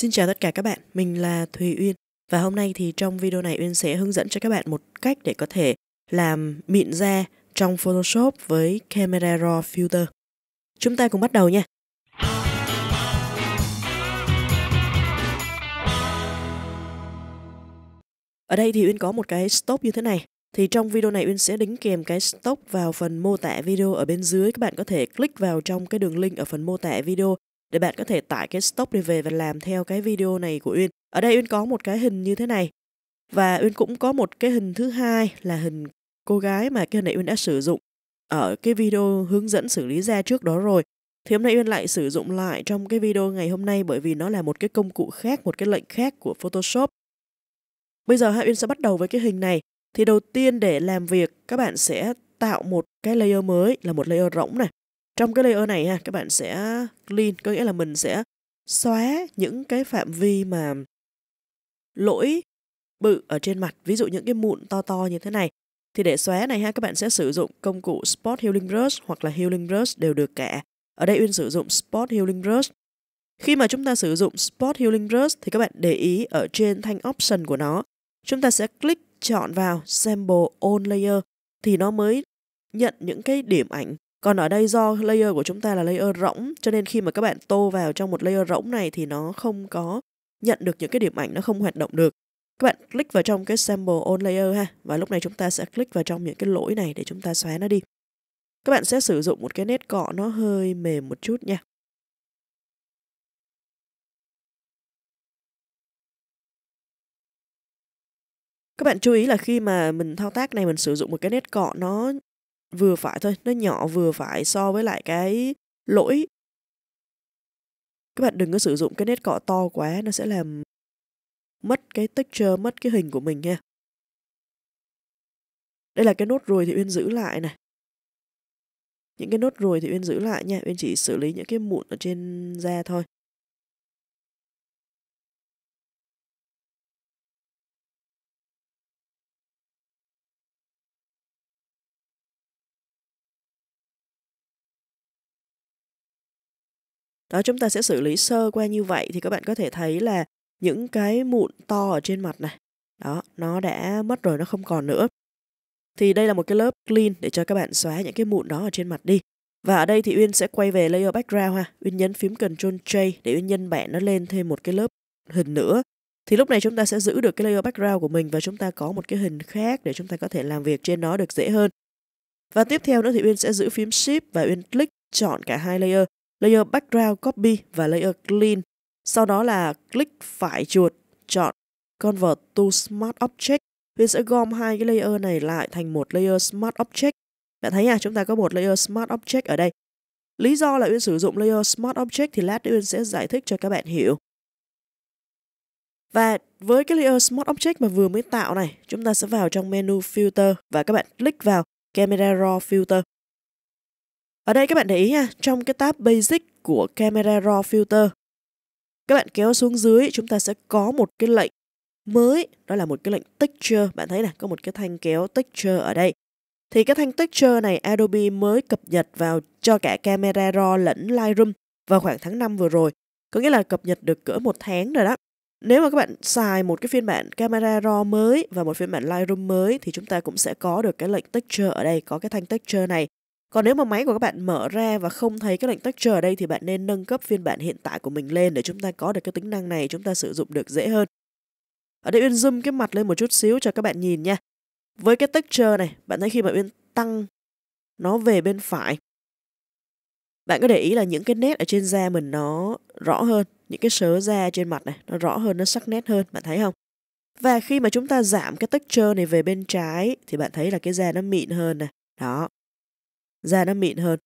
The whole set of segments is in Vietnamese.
Xin chào tất cả các bạn, mình là Thùy Uyên và hôm nay thì trong video này Uyên sẽ hướng dẫn cho các bạn một cách để có thể làm mịn da trong Photoshop với Camera Raw Filter. Chúng ta cùng bắt đầu nha. Ở đây thì Uyên có một cái stop như thế này. Thì trong video này Uyên sẽ đính kèm cái stop vào phần mô tả video ở bên dưới. Các bạn có thể click vào trong cái đường link ở phần mô tả video để bạn có thể tải cái stock này về và làm theo cái video này của Uyên. Ở đây Uyên có một cái hình như thế này. Và Uyên cũng có một cái hình thứ hai là hình cô gái mà cái hình này Uyên đã sử dụng ở cái video hướng dẫn xử lý da trước đó rồi. Thì hôm nay Uyên lại sử dụng lại trong cái video ngày hôm nay bởi vì nó là một cái công cụ khác, một cái lệnh khác của Photoshop. Bây giờ Uyên sẽ bắt đầu với cái hình này. Thì đầu tiên để làm việc các bạn sẽ tạo một cái layer mới là một layer rỗng này. Trong cái layer này ha, các bạn sẽ clean, có nghĩa là mình sẽ xóa những cái phạm vi mà lỗi bự ở trên mặt, ví dụ những cái mụn to to như thế này. Thì để xóa này ha, các bạn sẽ sử dụng công cụ Spot Healing Brush hoặc là Healing Brush đều được cả. Ở đây Uyên sử dụng Spot Healing Brush. Khi mà chúng ta sử dụng Spot Healing Brush thì các bạn để ý ở trên thanh option của nó, chúng ta sẽ click chọn vào Sample On Layer thì nó mới nhận những cái điểm ảnh còn ở đây do layer của chúng ta là layer rỗng cho nên khi mà các bạn tô vào trong một layer rỗng này thì nó không có nhận được những cái điểm ảnh nó không hoạt động được. Các bạn click vào trong cái sample on layer ha và lúc này chúng ta sẽ click vào trong những cái lỗi này để chúng ta xóa nó đi. Các bạn sẽ sử dụng một cái nét cọ nó hơi mềm một chút nha. Các bạn chú ý là khi mà mình thao tác này mình sử dụng một cái nét cọ nó vừa phải thôi nó nhỏ vừa phải so với lại cái lỗi các bạn đừng có sử dụng cái nét cọ to quá nó sẽ làm mất cái texture mất cái hình của mình nha đây là cái nốt ruồi thì uyên giữ lại này những cái nốt ruồi thì uyên giữ lại nha uyên chỉ xử lý những cái mụn ở trên da thôi Đó chúng ta sẽ xử lý sơ qua như vậy thì các bạn có thể thấy là những cái mụn to ở trên mặt này đó nó đã mất rồi nó không còn nữa thì đây là một cái lớp clean để cho các bạn xóa những cái mụn đó ở trên mặt đi và ở đây thì Uyên sẽ quay về layer background ha Uyên nhấn phím Ctrl J để Uyên nhân bản nó lên thêm một cái lớp hình nữa thì lúc này chúng ta sẽ giữ được cái layer background của mình và chúng ta có một cái hình khác để chúng ta có thể làm việc trên nó được dễ hơn và tiếp theo nữa thì Uyên sẽ giữ phím Shift và Uyên click chọn cả hai layer layer background copy và layer clean. Sau đó là click phải chuột, chọn convert to smart object. Huyên sẽ gom hai cái layer này lại thành một layer smart object. Bạn thấy à, chúng ta có một layer smart object ở đây. Lý do là Uyên sử dụng layer smart object thì lát Uyên sẽ giải thích cho các bạn hiểu. Và với cái layer Smart Object mà vừa mới tạo này, chúng ta sẽ vào trong menu Filter và các bạn click vào Camera Raw Filter. Ở đây các bạn để ý nha, trong cái tab Basic của Camera Raw Filter, các bạn kéo xuống dưới chúng ta sẽ có một cái lệnh mới, đó là một cái lệnh Texture. Bạn thấy này, có một cái thanh kéo Texture ở đây. Thì cái thanh Texture này Adobe mới cập nhật vào cho cả Camera Raw lẫn Lightroom vào khoảng tháng 5 vừa rồi. Có nghĩa là cập nhật được cỡ một tháng rồi đó. Nếu mà các bạn xài một cái phiên bản camera RAW mới và một phiên bản Lightroom mới thì chúng ta cũng sẽ có được cái lệnh texture ở đây, có cái thanh texture này. Còn nếu mà máy của các bạn mở ra và không thấy cái lệnh texture ở đây thì bạn nên nâng cấp phiên bản hiện tại của mình lên để chúng ta có được cái tính năng này chúng ta sử dụng được dễ hơn. Ở đây Uyên zoom cái mặt lên một chút xíu cho các bạn nhìn nha. Với cái texture này, bạn thấy khi mà Uyên tăng nó về bên phải, bạn có để ý là những cái nét ở trên da mình nó rõ hơn, những cái sớ da trên mặt này nó rõ hơn, nó sắc nét hơn, bạn thấy không? Và khi mà chúng ta giảm cái texture này về bên trái thì bạn thấy là cái da nó mịn hơn này. Đó, da nó mịn hơn.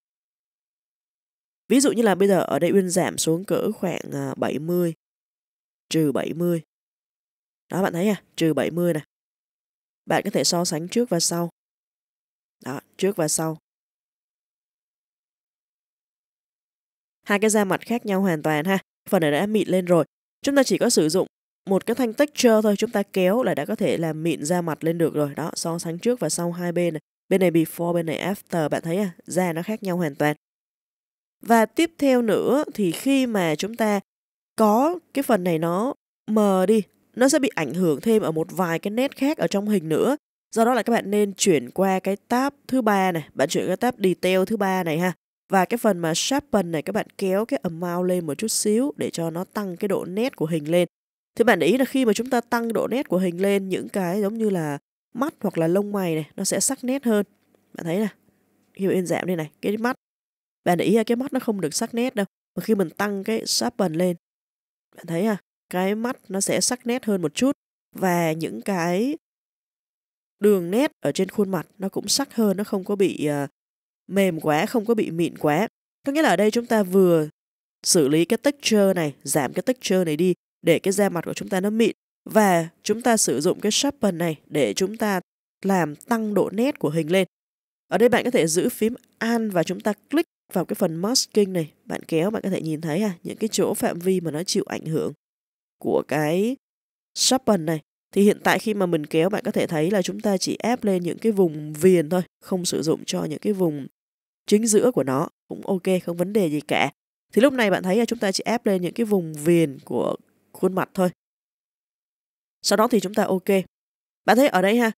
Ví dụ như là bây giờ ở đây Uyên giảm xuống cỡ khoảng 70, à, trừ 70. Đó bạn thấy à, trừ 70 này. Bạn có thể so sánh trước và sau. Đó, trước và sau. Hai cái da mặt khác nhau hoàn toàn ha. Phần này đã mịn lên rồi. Chúng ta chỉ có sử dụng một cái thanh texture thôi. Chúng ta kéo là đã có thể làm mịn da mặt lên được rồi. Đó, so sánh trước và sau hai bên này. Bên này before, bên này after, bạn thấy à, da nó khác nhau hoàn toàn. Và tiếp theo nữa thì khi mà chúng ta có cái phần này nó mờ đi, nó sẽ bị ảnh hưởng thêm ở một vài cái nét khác ở trong hình nữa. Do đó là các bạn nên chuyển qua cái tab thứ ba này, bạn chuyển qua tab detail thứ ba này ha. Và cái phần mà sharpen này các bạn kéo cái amount lên một chút xíu để cho nó tăng cái độ nét của hình lên. Thì bạn để ý là khi mà chúng ta tăng độ nét của hình lên những cái giống như là mắt hoặc là lông mày này nó sẽ sắc nét hơn bạn thấy nè khi mà giảm đây này cái mắt bạn để ý là cái mắt nó không được sắc nét đâu mà khi mình tăng cái sharpen lên bạn thấy à cái mắt nó sẽ sắc nét hơn một chút và những cái đường nét ở trên khuôn mặt nó cũng sắc hơn nó không có bị uh, mềm quá không có bị mịn quá có nghĩa là ở đây chúng ta vừa xử lý cái texture này giảm cái texture này đi để cái da mặt của chúng ta nó mịn và chúng ta sử dụng cái sharpen này để chúng ta làm tăng độ nét của hình lên. Ở đây bạn có thể giữ phím Alt và chúng ta click vào cái phần masking này. Bạn kéo bạn có thể nhìn thấy à, những cái chỗ phạm vi mà nó chịu ảnh hưởng của cái sharpen này. Thì hiện tại khi mà mình kéo bạn có thể thấy là chúng ta chỉ ép lên những cái vùng viền thôi, không sử dụng cho những cái vùng chính giữa của nó. Cũng ok, không vấn đề gì cả. Thì lúc này bạn thấy là chúng ta chỉ ép lên những cái vùng viền của khuôn mặt thôi sau đó thì chúng ta OK. Bạn thấy ở đây ha,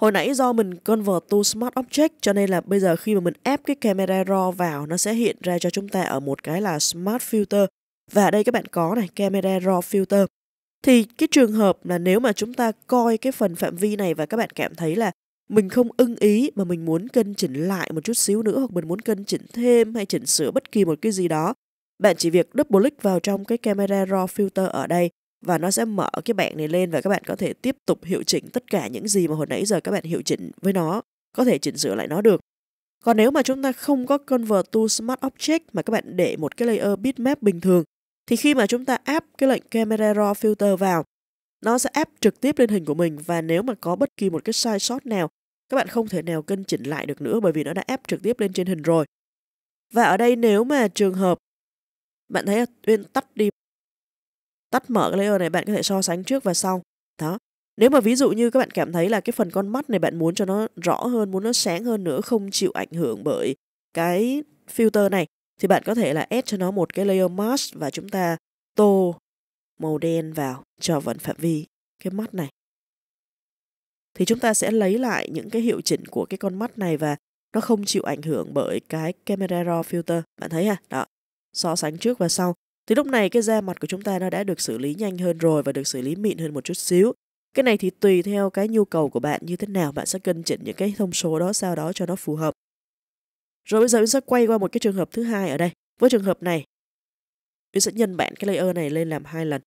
hồi nãy do mình convert to smart object cho nên là bây giờ khi mà mình ép cái camera raw vào nó sẽ hiện ra cho chúng ta ở một cái là smart filter. Và ở đây các bạn có này, camera raw filter. Thì cái trường hợp là nếu mà chúng ta coi cái phần phạm vi này và các bạn cảm thấy là mình không ưng ý mà mình muốn cân chỉnh lại một chút xíu nữa hoặc mình muốn cân chỉnh thêm hay chỉnh sửa bất kỳ một cái gì đó bạn chỉ việc double click vào trong cái camera raw filter ở đây và nó sẽ mở cái bảng này lên và các bạn có thể tiếp tục hiệu chỉnh tất cả những gì mà hồi nãy giờ các bạn hiệu chỉnh với nó có thể chỉnh sửa lại nó được còn nếu mà chúng ta không có convert to smart object mà các bạn để một cái layer bitmap bình thường thì khi mà chúng ta áp cái lệnh camera raw filter vào nó sẽ áp trực tiếp lên hình của mình và nếu mà có bất kỳ một cái sai sót nào các bạn không thể nào cân chỉnh lại được nữa bởi vì nó đã áp trực tiếp lên trên hình rồi. Và ở đây nếu mà trường hợp bạn thấy là Uyên tắt đi tắt mở cái layer này bạn có thể so sánh trước và sau đó nếu mà ví dụ như các bạn cảm thấy là cái phần con mắt này bạn muốn cho nó rõ hơn muốn nó sáng hơn nữa không chịu ảnh hưởng bởi cái filter này thì bạn có thể là add cho nó một cái layer mask và chúng ta tô màu đen vào cho vẫn phạm vi cái mắt này thì chúng ta sẽ lấy lại những cái hiệu chỉnh của cái con mắt này và nó không chịu ảnh hưởng bởi cái camera raw filter bạn thấy à đó so sánh trước và sau thì lúc này cái da mặt của chúng ta nó đã được xử lý nhanh hơn rồi và được xử lý mịn hơn một chút xíu. Cái này thì tùy theo cái nhu cầu của bạn như thế nào, bạn sẽ cân chỉnh những cái thông số đó sau đó cho nó phù hợp. Rồi bây giờ mình sẽ quay qua một cái trường hợp thứ hai ở đây. Với trường hợp này, mình sẽ nhân bản cái layer này lên làm hai lần.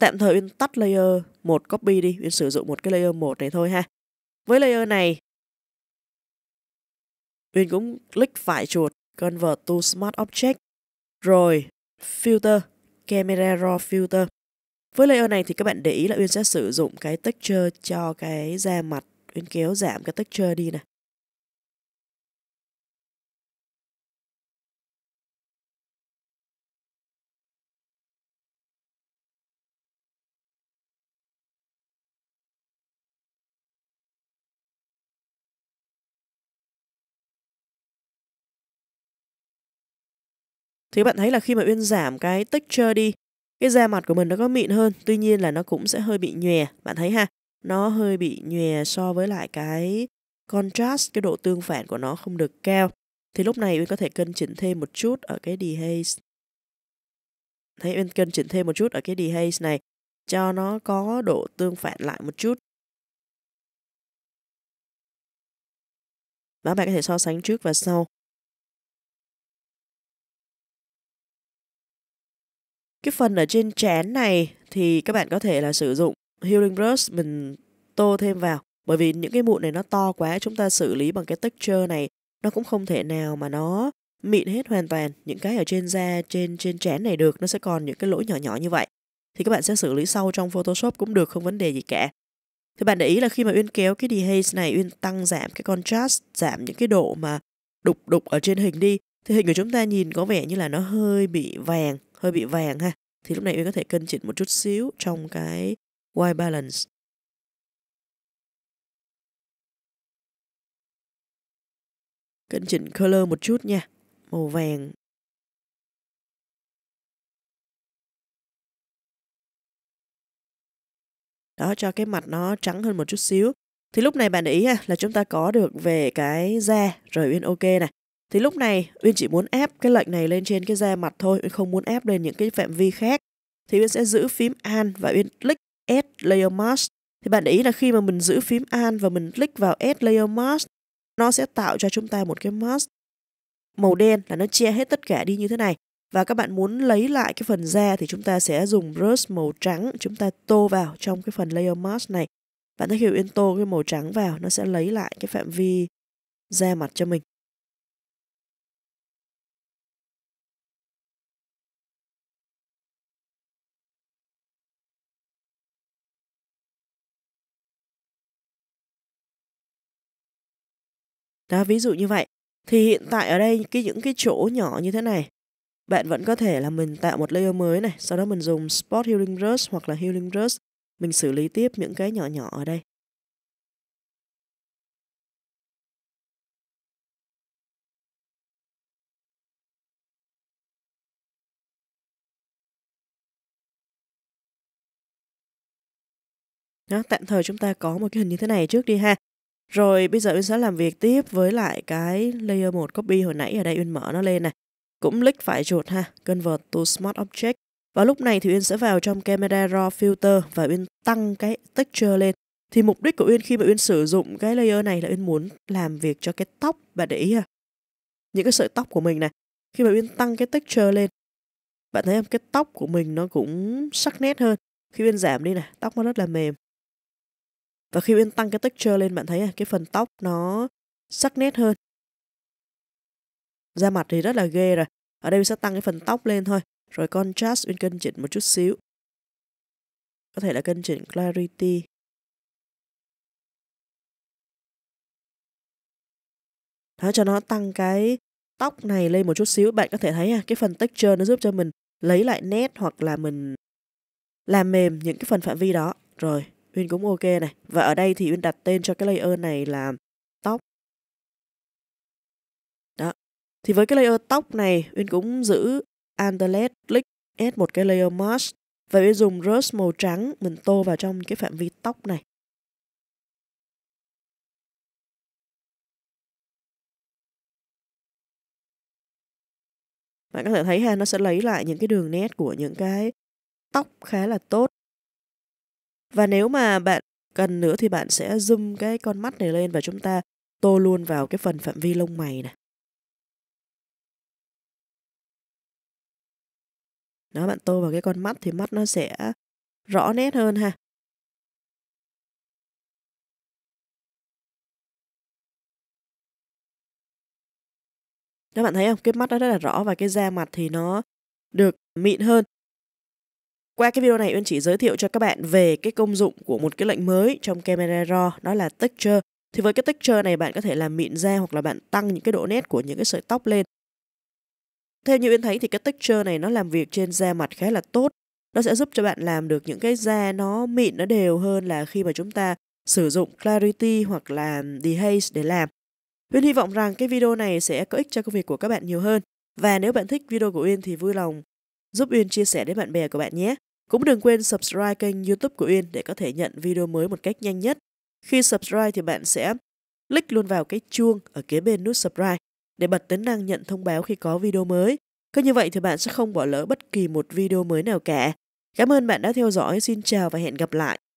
Tạm thời Uyên tắt layer một copy đi, Uyên sử dụng một cái layer một này thôi ha. Với layer này, Uyên cũng click phải chuột Convert to Smart Object, rồi Filter, Camera Raw Filter. Với layer này thì các bạn để ý là Uyên sẽ sử dụng cái texture cho cái da mặt Uyên kéo giảm cái texture đi này Thì các bạn thấy là khi mà Uyên giảm cái texture đi, cái da mặt của mình nó có mịn hơn, tuy nhiên là nó cũng sẽ hơi bị nhòe, bạn thấy ha, nó hơi bị nhòe so với lại cái contrast, cái độ tương phản của nó không được cao. Thì lúc này Uyên có thể cân chỉnh thêm một chút ở cái dehaze. Thấy Uyên cân chỉnh thêm một chút ở cái dehaze này cho nó có độ tương phản lại một chút. Và bạn có thể so sánh trước và sau. Cái phần ở trên chén này thì các bạn có thể là sử dụng Healing Brush mình tô thêm vào. Bởi vì những cái mụn này nó to quá, chúng ta xử lý bằng cái texture này nó cũng không thể nào mà nó mịn hết hoàn toàn những cái ở trên da, trên trên chén này được, nó sẽ còn những cái lỗ nhỏ nhỏ như vậy. Thì các bạn sẽ xử lý sau trong Photoshop cũng được, không vấn đề gì cả. Thì bạn để ý là khi mà Uyên kéo cái dehaze này, Uyên tăng giảm cái contrast, giảm những cái độ mà đục đục ở trên hình đi, thì hình của chúng ta nhìn có vẻ như là nó hơi bị vàng, hơi bị vàng ha thì lúc này Uyên có thể cân chỉnh một chút xíu trong cái white balance cân chỉnh color một chút nha màu vàng đó cho cái mặt nó trắng hơn một chút xíu thì lúc này bạn để ý ha, là chúng ta có được về cái da rồi Uyên ok này. Thì lúc này Uyên chỉ muốn ép cái lệnh này lên trên cái da mặt thôi, Uyên không muốn ép lên những cái phạm vi khác. Thì Uyên sẽ giữ phím An và Uyên click Add Layer Mask. Thì bạn để ý là khi mà mình giữ phím An và mình click vào Add Layer Mask, nó sẽ tạo cho chúng ta một cái mask màu đen là nó che hết tất cả đi như thế này. Và các bạn muốn lấy lại cái phần da thì chúng ta sẽ dùng brush màu trắng, chúng ta tô vào trong cái phần Layer Mask này. Bạn thấy khi Uyên tô cái màu trắng vào, nó sẽ lấy lại cái phạm vi da mặt cho mình. Đó, ví dụ như vậy. Thì hiện tại ở đây cái những cái chỗ nhỏ như thế này, bạn vẫn có thể là mình tạo một layer mới này, sau đó mình dùng Spot Healing Brush hoặc là Healing Brush, mình xử lý tiếp những cái nhỏ nhỏ ở đây. Đó, tạm thời chúng ta có một cái hình như thế này trước đi ha. Rồi bây giờ Uyên sẽ làm việc tiếp với lại cái layer 1 copy hồi nãy ở đây Uyên mở nó lên này. Cũng click phải chuột ha, convert to smart object. Và lúc này thì Uyên sẽ vào trong camera raw filter và Uyên tăng cái texture lên. Thì mục đích của Uyên khi mà Uyên sử dụng cái layer này là Uyên muốn làm việc cho cái tóc. và để ý ha. Những cái sợi tóc của mình này. Khi mà Uyên tăng cái texture lên. Bạn thấy không? Cái tóc của mình nó cũng sắc nét hơn. Khi Uyên giảm đi này, tóc nó rất là mềm. Và khi uyên tăng cái texture lên bạn thấy à, cái phần tóc nó sắc nét hơn. Da mặt thì rất là ghê rồi. Ở đây mình sẽ tăng cái phần tóc lên thôi. Rồi contrast uyên cân chỉnh một chút xíu. Có thể là cân chỉnh clarity. Đó, cho nó tăng cái tóc này lên một chút xíu. Bạn có thể thấy à, cái phần texture nó giúp cho mình lấy lại nét hoặc là mình làm mềm những cái phần phạm vi đó. Rồi, Uyên cũng ok này. Và ở đây thì Uyên đặt tên cho cái layer này là tóc. Đó. Thì với cái layer tóc này, Uyên cũng giữ underlet, click, add một cái layer mask. Và Uyên dùng brush màu trắng, mình tô vào trong cái phạm vi tóc này. Bạn có thể thấy ha, nó sẽ lấy lại những cái đường nét của những cái tóc khá là tốt và nếu mà bạn cần nữa thì bạn sẽ zoom cái con mắt này lên và chúng ta tô luôn vào cái phần phạm vi lông mày này. Đó, bạn tô vào cái con mắt thì mắt nó sẽ rõ nét hơn ha. Các bạn thấy không? Cái mắt nó rất là rõ và cái da mặt thì nó được mịn hơn. Qua cái video này Uyên chỉ giới thiệu cho các bạn về cái công dụng của một cái lệnh mới trong camera RAW đó là texture. Thì với cái texture này bạn có thể làm mịn da hoặc là bạn tăng những cái độ nét của những cái sợi tóc lên. Theo như Uyên thấy thì cái texture này nó làm việc trên da mặt khá là tốt. Nó sẽ giúp cho bạn làm được những cái da nó mịn nó đều hơn là khi mà chúng ta sử dụng clarity hoặc là dehaze để làm. Uyên hy vọng rằng cái video này sẽ có ích cho công việc của các bạn nhiều hơn. Và nếu bạn thích video của Uyên thì vui lòng giúp Uyên chia sẻ đến bạn bè của bạn nhé. Cũng đừng quên subscribe kênh youtube của Uyên để có thể nhận video mới một cách nhanh nhất. Khi subscribe thì bạn sẽ click luôn vào cái chuông ở kế bên nút subscribe để bật tính năng nhận thông báo khi có video mới. Cứ như vậy thì bạn sẽ không bỏ lỡ bất kỳ một video mới nào cả. Cảm ơn bạn đã theo dõi, xin chào và hẹn gặp lại.